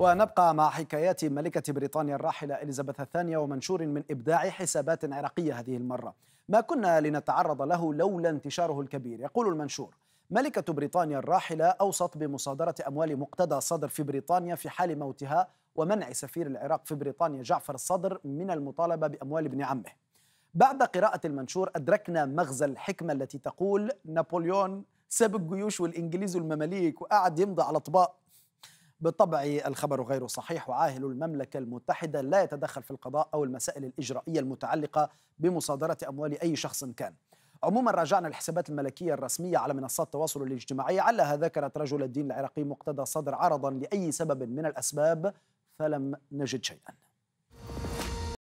ونبقى مع حكايات ملكة بريطانيا الراحلة إليزابيث الثانية ومنشور من إبداع حسابات عراقية هذه المرة ما كنا لنتعرض له لولا انتشاره الكبير يقول المنشور ملكة بريطانيا الراحلة أوصت بمصادرة أموال مقتدى صدر في بريطانيا في حال موتها ومنع سفير العراق في بريطانيا جعفر الصدر من المطالبة بأموال ابن عمه بعد قراءة المنشور أدركنا مغزى الحكمة التي تقول نابليون ساب الجيوش والإنجليز والمماليك وقعد يمضي على طباق بالطبع الخبر غير صحيح وعاهل المملكة المتحدة لا يتدخل في القضاء أو المسائل الإجرائية المتعلقة بمصادرة أموال أي شخص كان عموما راجعنا الحسابات الملكية الرسمية على منصات التواصل الاجتماعي علها ذكرت رجل الدين العراقي مقتدى صدر عرضا لأي سبب من الأسباب فلم نجد شيئا